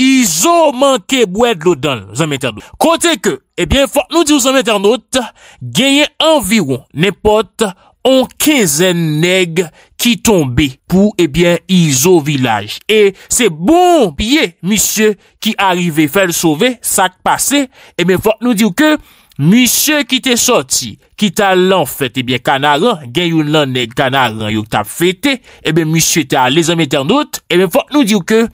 Izo manke bwèd lo dan, zanmèter nou. Kote ke, ebyen, eh fòk nou di ou zanmèter nou, genye anviron, nepot, an kenzen neg ki tombe, pou, ebyen, eh Izo vilaj. E, se bon piye, misye ki arive fèl sove, sak pase, ebyen, eh fòk nou di ou ke, misye ki te sorti, ki ta lan fète, ebyen, kanaran, genye ou nan neg kanaran, yo ta fète, ebyen, misye te ale, zanmèter nou, ebyen, fòk nou di ou ke,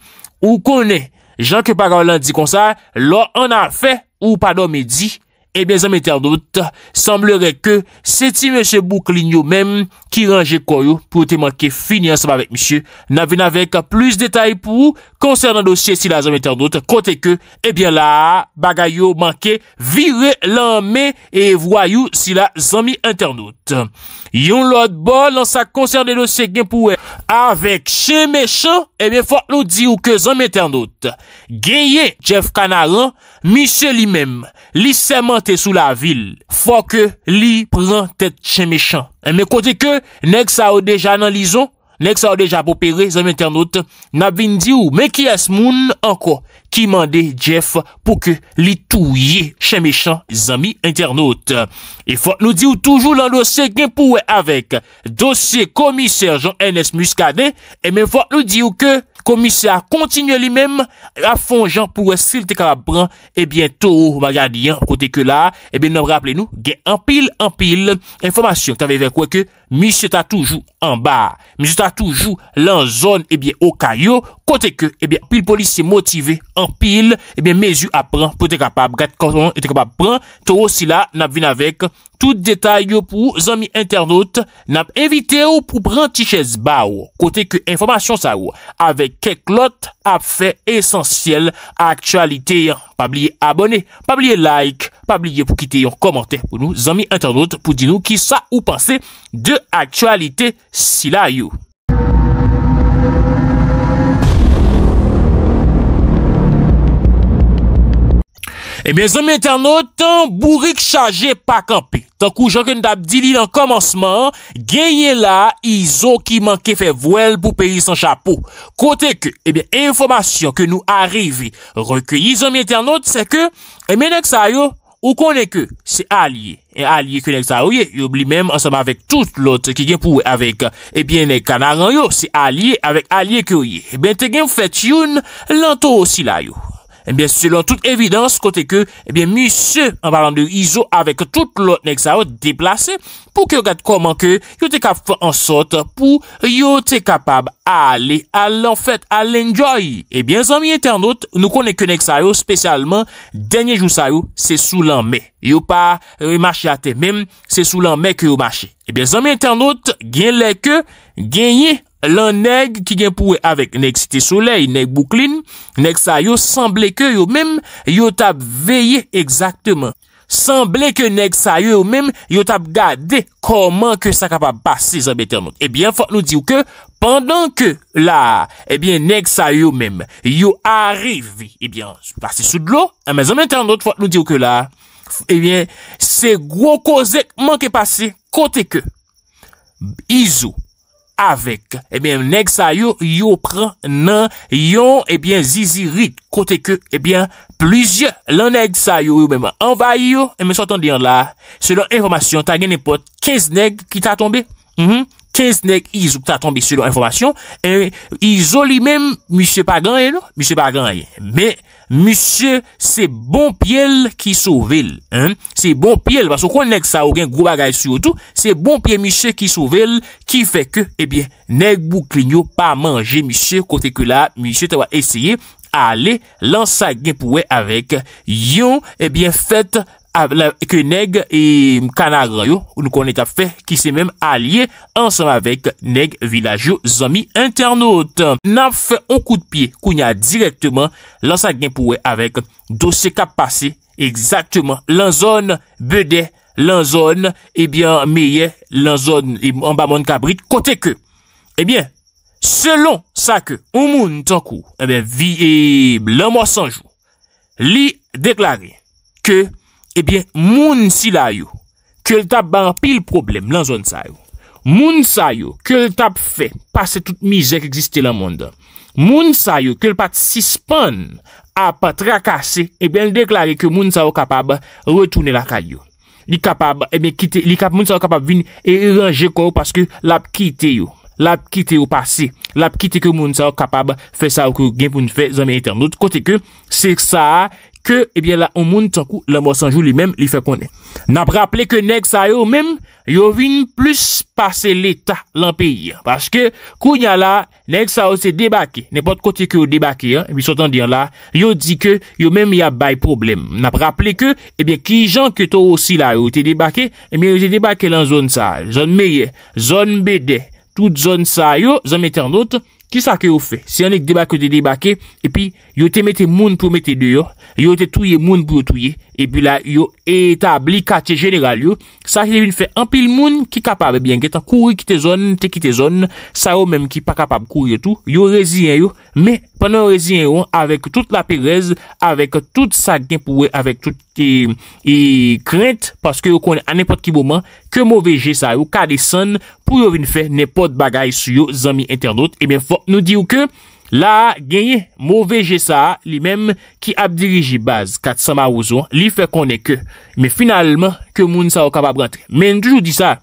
ou konè, Jan ke paga ou lan di konser, lo an a fe ou pa do me di, ebyen eh zami internet, semblere ke seti M. Bouklin yo menm ki ranje koyo pou te manke fini ansama vek misye, nan ven avek plus detay pou konser nan dosye si la zami internet, kote ke ebyen eh la bagay yo manke vire lanme e voyou si la zami internet. Yon lot bol nan sa konser de dosye gen pou e. Avek che mechan, ebe fok nou di ou ke zan meten not. Genye Jeff Kanagan, misye li mem. Li semente sou la vil. Fok li prezante tche mechan. Ebe kote ke, nek sa ou deja nan li zon. Nek sa ou deja pou pere, zami internaut, nabvin di ou meki as moun anko ki mande jef pou ke li touye chen mechan, zami internaut. E fote nou di ou toujou lan dosye gen pou we avek dosye komiseur Jean-Enes Muscadet, e men fote nou di ou ke komiseur kontinu li men rafon jan pou we silti ka la bran e bientou magadi an kote ke la, e ben nan rappele nou gen anpil anpil informasyon te avek wèk wèk ke, Misi ta toujou an ba, misi ta toujou lan zon ebyen eh o kayo, kote ke ebyen eh pil polis se motive en pil, ebyen mezi a pran, pou te kapab, kat konon te kapab pran, to ou si la, nap vin avek, tout detay yo pou zami internaut, nap evite yo pou pran tichez ba ou, kote ke informasyon sa ou, avek keklot. fait essentiel actualité. Pas oublier abonner, pas oublier like, oublier pour quitter yon commentaire pour nous amis internautes pour dire nous ki sa ou penser de si sila you E eh ben zonm internot, tan bourik chaje pa kampe. Tan kouj anke nou dap di li nan komanseman, genye la, izo ki manke fe voel pou peyi san chapou. Kote ke, e eh ben, informasyon ke nou arrive, rekuye zonm internot, se ke, e menek sa yo, ou konen ke, se alye. E alye ke nek sa yo ye, eh yo bli mem ansama vek tout lote ki gen pouwe, avek, e ben, kanaran yo, se alye, avek alye ke yo ye. E ben, te gen fèt yon, lanto osi la yo. Eh selon tout evidans, kote ke, misyo, an palan de izo avèk tout lot Neksayo deplase, pou ke yo gade koman ke yo te kap fè an sote pou yo te kapab alè, alè an fèt, alè njòy. Ebyen, eh zami internet, nou konè ke Neksayo spesyalman, denye jou Neksayo, se sou lan mè. Yo pa remache ate, mèm, se sou lan mè ke yo mache. Ebyen, eh zami internet, gen lè ke, gen yè. lan neg ki gen pouwe avek, neg siti souley, neg bouklin, neg sa yo, semble ke yo mem, yo tap veye, egzakteman, semble ke neg sa yo yo mem, yo tap gade, koman ke sa kapap basi, zanbe ternot, ebyen, eh fote nou diyo ke, pandan ke la, ebyen, eh neg sa yo mem, yo arive, ebyen, eh basi sou de lo, amè zanbe ternot, fote nou diyo ke la, ebyen, se gwo kozek manke pase, kote ke, izou, Avèk, ebyen, eh neg sa yo, yo pran nan, yon, ebyen, eh zizi rit, kote ke, ebyen, eh plizye, lan neg sa yo, yo mèman, anvay yo, mèman, sotan diyan la, selon informasyon, ta gen epote, 15 neg ki ta tombe, mhm, 15 neg ki ta tombe, selon informasyon, e, izoli mèm, M. Paganye, non? mèm, Misyè, se bon pye l ki souvel. Se bon pye l, baso konen ek sa ou gen gwa gaya yotou. Se bon pye misyè ki souvel, ki feke, ebyen, eh nek bou klinyo pa manje misyè. Kote ke la, misyè te wa esyeye ale lan sa gen pouwe avek. Yon, ebyen, eh fet mwish. ke neg e kanagrayo, ou nou konen tap fe, ki se menm alye, ansanm avek neg vilajyo zami internot. Nan fe, ou kou de pie, kou nya direktyman, lan sa genpouwe, avek dosye kap pase, eksaktyman, lan zon bedè, lan zon, ebyen, eh meye, lan zon, ambamon eh, kabrit, kote ke, ebyen, eh selon sa ke, ou moun tankou, ebyen, viye, lan mwosanjou, li deklare, ke, Ebyen, moun si la yo, ke l tap bar apil problem lan zon sa yo. Moun sa yo, ke l tap fe, pase tout mizèk egziste la moun da. Moun sa yo, ke l pat sispon, apat rakase, ebyen deklare ke moun sa yo kapab retoune la kalyo. Li kapab, ebyen kite, li kap moun sa yo kapab vin e ranger kou paske lap kite yo. Lap kite yo pase. Lap kite ke moun sa yo kapab fe sa yo kou gen pou nfe zon merite. Moun sote kote ke, se sa a, ke, ebyen eh la, ou moun tankou, la mwos anjou li men, li fe konen. Nap rappele ke neg sa yo men, yo vin plus pase l'eta lan peyi. Pache ke, kounya la, neg sa yo se debake, nepot kote ki yo debake, mi sotan diyan la, yo di eh ke, eh yo men ya bay problem. Nap rappele ke, ebyen ki jan ke tou osi la, yo te debake, ebyen yo te debake lan zon sa, zon meye, zon bede, tout zon sa yo, zon meten anotre, Ki sa ke yo fe? Se yon ek debake ou te debake, epi yo te mette moun pou mette deyo, yo te touye moun pou touye, epi la yo etabli kate jeneral yo, sa ki te fin fe anpil moun ki kapab e bien getan, kouri ki te zon, te ki te zon, sa yo menm ki pa kapab kouri yo tou, yo reziyen yo, me panan reziyen yo avèk tout la pirez, avèk tout sa genpouè, avèk tout. E krent paske yo konen an nepot ki boman Ke mou veje sa yo kade son Pou yo vin fe nepot bagay sou yo zami internet E men fok nou di yo ke La genye mou veje sa yo Li men ki ap diriji baz Kat sa ma ouzon Li fe konen ke Men finalman ke moun sa yo kapab rentre Men toujou di sa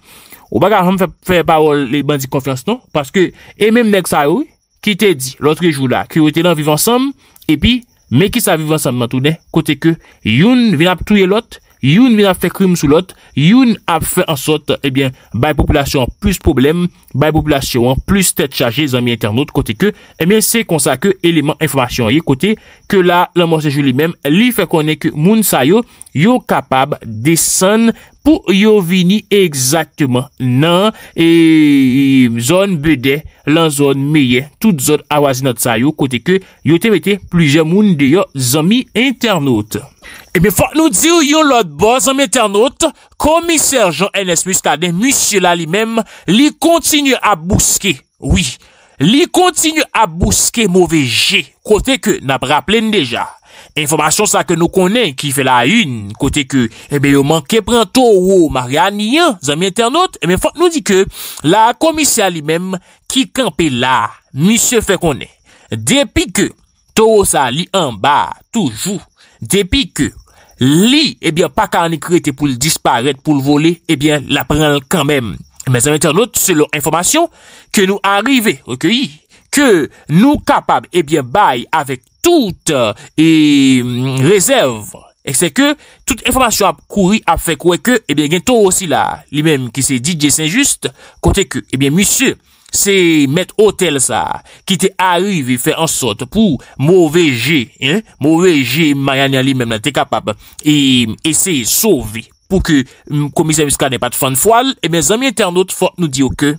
Ou bagay an fè parol le bandi konfians non Paske e men men ek sa yo Ki te di lotre jou la Ki yo te lan viv ansam E pi fok men ki sa vivan san matou de, kote ke yon vin ap touye lote, youn vina fe krim sou lot, youn ap fe ansot, ebyen, bay poplasyon plus problem, bay poplasyon plus tet chaje zami internet kote ke, ebyen, eh se konsa ke eleman informasyon ye kote ke la lan monsenjou li menm li fe konen ke moun sayo yo kapab desen pou yo vini eksaktman nan e, e, zon beden lan zon meye tout zon awazinat sayo kote ke yo temete pluje moun de yo zami internet. E eh mè fòk nou di ou yon lot bo, zan mè ternote, komisèr Jean-Enes Muscadet, moussie la li mèm, li kontinu a bouske, oui, li kontinu a bouske, mouvè jè, kote ke, nabra plène deja. Informasyon sa ke nou konen, ki fè la yon, kote ke, e mè yon manke pran to ou, maryan ni yon, zan mè ternote, e mè fòk nou di ke, la komisèr li mèm, ki kanpe la, moussie fè konen. Depi ke, to ou sa li anba, toujou, depi ke, Li, ebyen, eh pa ka anik rete pou l disparet, pou l vole, ebyen, eh la prel kanmen. Men zanvite anot, se lo informasyon, ke nou arive, rekeyi, ke nou kapab, ebyen, eh baye avek tout e euh, mm, rezerv. E se ke, tout informasyon ap kouri ap fekwe ke, ebyen, gen to osi la. Li men ki se didye senjuste, kote ke, ebyen, misye. Se met otel sa, ki te arive, fe ansote pou mouveje, mouveje mayanyali mem la te kapab, e se sovi pou ke mm, komise miska ne pat fan fwal, e men zami internet fwa nou di yo ke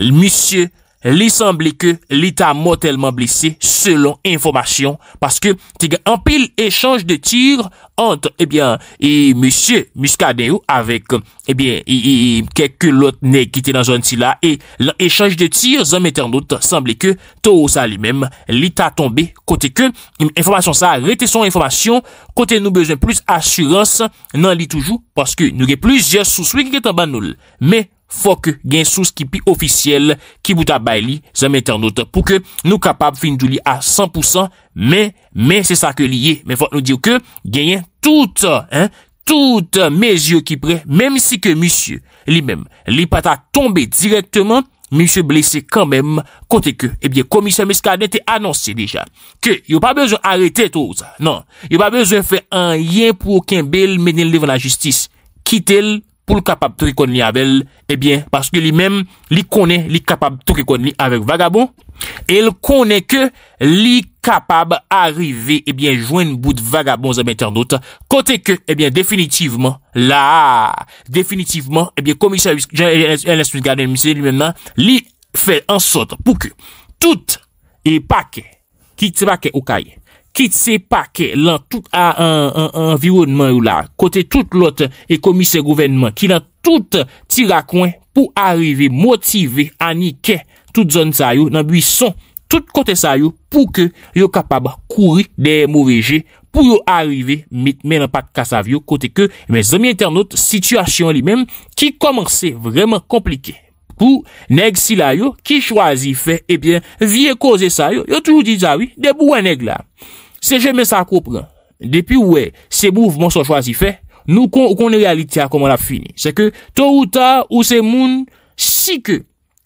l misye, Li sanble ke li ta motelman blise selon informasyon Paske te ge anpil echange de tir Ante ebyen eh e mysye muskadeyo Awek ebyen eh e, e, e kek ke lot ne gite nan zon ti la E l'echange de tir zanmete anot Sanble ke to ou sa li mem Li ta tombe kote ke Informasyon sa rete son informasyon Kote nou bezen plus asyranse Nan li toujou Paske nou ge plizye sou swi ki ke taban nou Me kou fòk gen sou skipi ofisyel ki bouta bay li zanmèter nout pou ke nou kapab finjou li a 100% men, men se sa ke li ye men fòk nou diyo ke genyen tout, tout mez yo ki pre, menm si ke monsie li menm, li pata tombe direktman, monsie blese kanmèm kontè ke, ebyè eh komisyon meskade te annonsi deja, ke yo pa bezon arete to zan, non, nan, yo pa bezon fè an yen pou okin bel menen li vè la justis, kitel pou l kapab toke kon li avel, ebyen, eh paske li men, li konen, li kapab toke kon li avek vagabon, el konen ke, li kapab arive, ebyen, eh jwen bout vagabon zanbentan dote, kote ke, ebyen, eh definitivman, la, definitivman, ebyen, komisar, jen l espous gade, l misil, li men, li fe ansot, pou ke, tout e pake, ki tibake ou kaye, Ki tse pa ke lan tout an environman yo la kote tout lot e komise gouvenman ki nan tout tira kwen pou arive motive anike tout zon sa yo nan bui son tout kote sa yo pou ke yo kapab kouri de mouveje pou yo arive met men apak kasa yo kote ke men zemi internet situasyon li men ki komanse vreman komplike. Pou neg sila yo, ki chwazi fe, ebyen, eh vie koze sa yo, yo toujou di zawi, ah de pou wè neg la. Se jeme sa kopren, depi wè, se mouvman so chwazi fe, nou konen realitia koman ap fini. Se ke, to ou ta, ou se moun, si ke,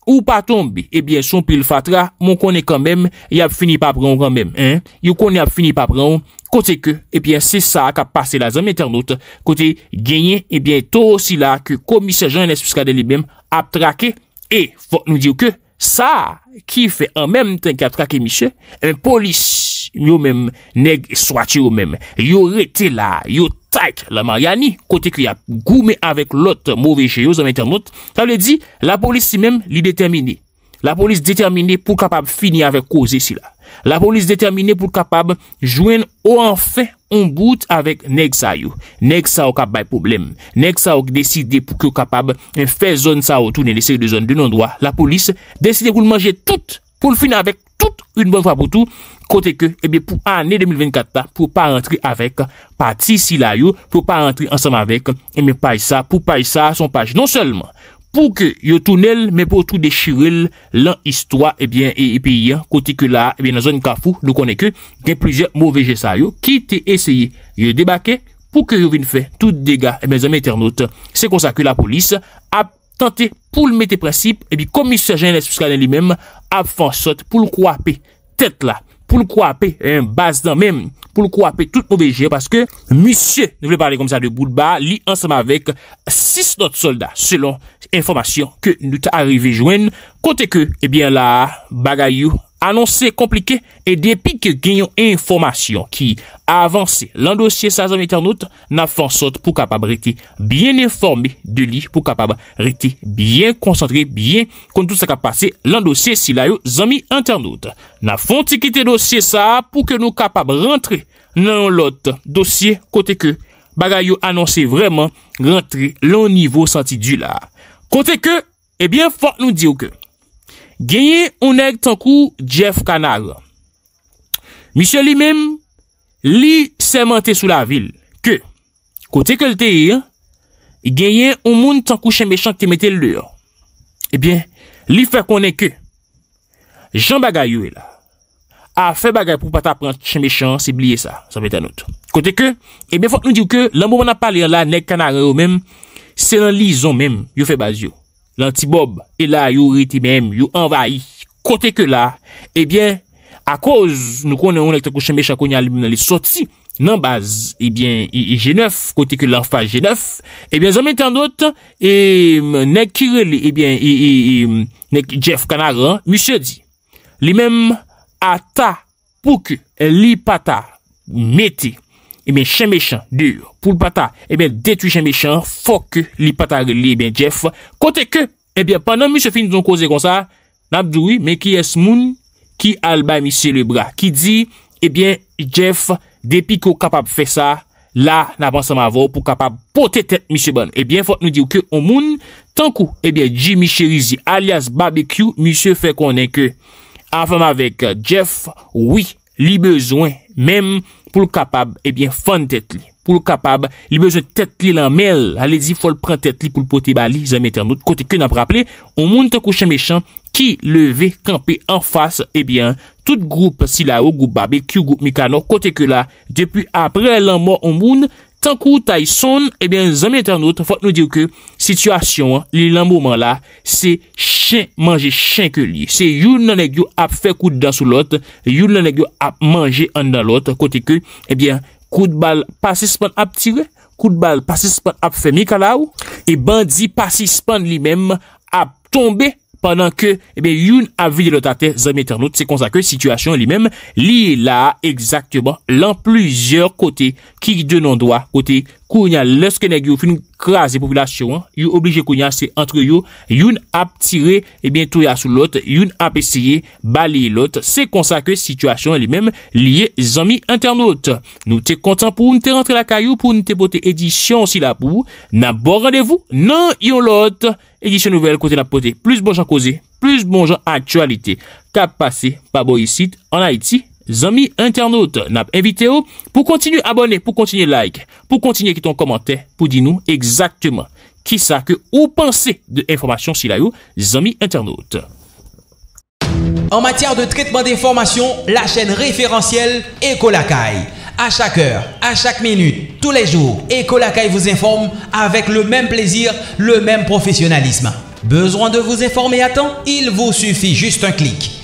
ou pa tombe, ebyen, eh son pil fatra, moun konen kanmem, yo konen ap fini pa pran, yo konen ap fini pa pran, kote ke, ebyen, eh se sa ak ap pase la zem eternote, kote genye, ebyen, to ou si la, ke komise jan es piska de li bem, ap trake, E, fok nou diyo ke, sa ki fe an menm ten ki ap trake misye, en polis yo menm neg swati yo menm, yo rete la, yo taik la mariani kote ki ap goume avèk lot mouve che yo zan menm ten not, ta le di, la polis si menm li determine. La polis determine pou kapab fini avèk koze si la. La polis determine pou kapab jwen ou an fe konwen. On bout avèk neg sa yo, neg sa wak ap bay problem, neg sa wak deside pou kyo kapab eh, fè zon sa wotounen lese de zon dè nan doa. La polis deside pou l'mange tout pou l'fin avèk tout un bon fwa pou tout, kote ke ebe eh pou anè 2024 ta pou pa rentri avèk pati si la yo, pou pa rentri ansam avèk ebe eh pay sa pou pay sa son paj non selman. pou ke yo tunel, men pou tou dechiril, lan histwa, e bien, e, e pe yon, koti ke la, e bien, nan zon kafou, nou konen ke, gen plizye mou veje sa yo, ki te eseye, yo debake, pou ke yo vin fe, tout dega, e eh ben zon men ternote, se konsa ke la polis, ap tante pou l mette presip, e bi komisajen esposkalen li men, ap fansot pou l kwape, tet la, pour le couper un hein, base dans même pour le couper tout mauvais jeu parce que monsieur ne voulons parler comme ça de bas. lit ensemble avec six autres soldats selon information que nous t'a arrivé joindre côté que eh bien là bagayou Anonsè komplike e depi ke genyon informasyon ki avansè lan dosye sa zami internet na fon sot pou kapab rete byen informe de li pou kapab rete byen konsantre byen kon tout sa kapase lan dosye si la yo zami internet. Na fon tiki te dosye sa pou ke nou kapab rentre nan lot dosye kote ke bagay yo anonsè vreman rentre lan nivou santi du la. Kote ke ebyen eh fok nou diyo ke. Genyen ou nèk tankou Jeff Kanaga, misyon li mèm, li seman te sou la vil, ke, kote ke lte yè, genyen ou moun tankou chen mechant te mette lè yon. Ebyen, li fè konen ke, jan bagay yo e la, a fè bagay pou pata apren chen mechant, se bliye sa, sa mette anot. Kote ke, ebyen fòk nou diw ke, lè mou mè nan palè yon la, nèk Kanaga yo mèm, seman li zon mèm, yo fè baz yo. lantibob e la yo reti mem, yo anvayi, kote ke la, ebyen, a koz nou konen yon ek tako chanme chan konye alim nan li soti, nan baz, ebyen, jenef, kote ke lanfa jenef, ebyen, zanmite an dot, e, nek kire li, ebyen, nek Jeff Kanaga, mi se di, li mem ata pouke li pata meti, Ebyen, eh chen mechan, dur, pou l pata, ebyen, eh detwi chen mechan, fok li pata li, ebyen, eh Jeff. Kote ke, ebyen, panan, Mr. Finn, nou koze kon sa, nabdoui, meki es moun ki alba Mr. Lebrat. Ki di, ebyen, Jeff, depi ko kapab fe sa, la, nabansan ma vò, pou kapab potet et Mr. Bon. Ebyen, fok nou diw ke, o moun, tankou, ebyen, Jimmy Cherizi, alias Barbecue, Mr. Fekonen ke. Afanm avek, Jeff, wii. Li bezwen, mem pou l kapab, ebyen fan tet li. Pou l kapab, li bezwen tet li lan mel. Alezi fol pran tet li pou l pote bali zan metan nou. Kote ke nan praple, ou moun tako chan mechan ki leve kampe an fas, ebyen, tout group si la ou group babi ki ou group mikano. Kote ke la, depi apre lan moun ou moun, Tan kou ta yi son, ebyen eh zami internet fote nou diyo ke situasyon li lan mouman la se chen manje chen ke li. Se yon nan e gyo ap fe kou dan sou lot, yon nan e gyo ap manje an dan lot kote ke ebyen eh kou de bal pasispan ap tire, kou de bal pasispan ap fe mikalaw, e bandi pasispan li men ap tombe. pandan ke, ebe, eh yon avil lotate zemeter not, se konzake, situasyon li mem, li la, egzaktibon, lan plujer kote, ki de non doa, kote, kou yon lòske negi ou finou, Krasi povilasyon, eh bon non, yon oblije konyase antre yon, yon ap tire, ebyen tou ya sou lot, yon ap eseye, bali lot, se konsakwe situasyon li men liye zami internot. Nou te kontan pou nou te rentre la kayou, pou nou te pote edisyon si la pou, nan bo randevou, nan yon lot. Edisyon nouvel kote la pote, plus bonjan koze, plus bonjan aktualite, kap pase, pa bo yisit, an haiti. Zami internaute, n'a invité pour continuer à abonner, pour continuer like, pour continuer qui ton commentaire, pour dire nous exactement qui ça que vous pensez de l'information si zami internaute. En matière de traitement d'information, la chaîne référentielle Ecolacaille. À chaque heure, à chaque minute, tous les jours, Ecolacaille vous informe avec le même plaisir, le même professionnalisme. Besoin de vous informer à temps Il vous suffit juste un clic